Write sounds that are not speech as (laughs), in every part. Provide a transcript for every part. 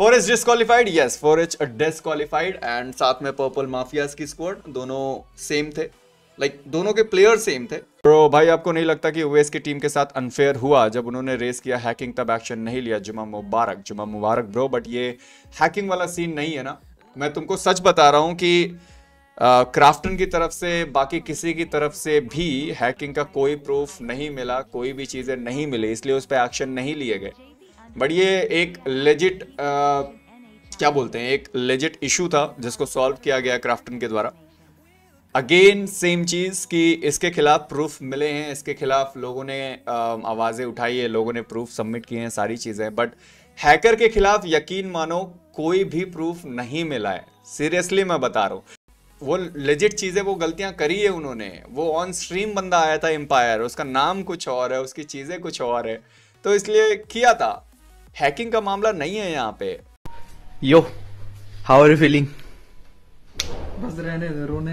four H disqualified yes four H disqualified and साथ में purple mafias की squad दोनों सेम थे लाइक like, दोनों के प्लेयर सेम थे तो भाई आपको नहीं लगता कि ओएस की टीम के साथ अनफेयर हुआ जब उन्होंने रेस किया हैकिंग तब एक्शन नहीं लिया जुमा मुबारक जुमा मुबारक ब्रो बट ये हैकिंग वाला सीन नहीं है ना मैं तुमको सच बता रहा हूँ कि आ, क्राफ्टन की तरफ से बाकी किसी की तरफ से भी हैकिंग का कोई प्रूफ नहीं मिला कोई भी चीज़ें नहीं मिली इसलिए उस पर एक्शन नहीं लिए गए बट ये एक लेजिट uh, क्या बोलते हैं एक लेजिट इशू था जिसको सॉल्व किया गया क्राफ्टन के द्वारा अगेन सेम चीज़ कि इसके खिलाफ प्रूफ मिले हैं इसके खिलाफ लोगों ने um, आवाज़ें उठाई है लोगों ने प्रूफ सबमिट किए हैं सारी चीज़ें बट हैकर के खिलाफ यकीन मानो कोई भी प्रूफ नहीं मिला है सीरियसली मैं बता रहा हूँ वो लेजिट चीज़ें वो गलतियाँ करी है उन्होंने वो ऑन स्ट्रीम बंदा आया था एम्पायर उसका नाम कुछ और है उसकी चीज़ें कुछ और है तो इसलिए किया था हैकिंग का मामला नहीं है यहाँ पे yo how are you feeling बस रहने दे रोने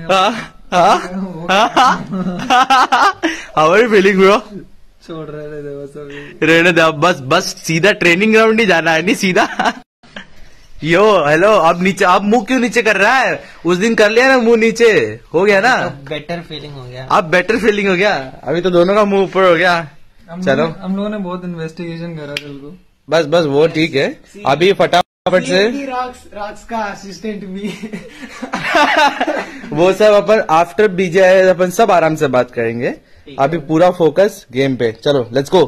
how are you feeling bro छोड़ रहने दे बस अभी रहने दे अब बस बस सीधा ट्रेनिंग ग्राउंड ही जाना है नहीं सीधा यो हेलो अब नीचे अब मुंह क्यों नीचे कर रहा है उस दिन कर लिया ना मुंह नीचे हो गया ना बेटर फीलिंग हो गया अब बेटर फीलिंग हो गया अभी तो दोनों का मुंह ऊपर हो गया चलो हम लोगों ने बहुत इन्वेस्टिगेशन करा कल को बस बस वो ठीक है अभी फटाफट से राक्स, राक्स का असिस्टेंट भी (laughs) वो सब अपन आफ्टर बीजे अपन सब आराम से बात करेंगे अभी पूरा फोकस गेम पे चलो लेट्स गो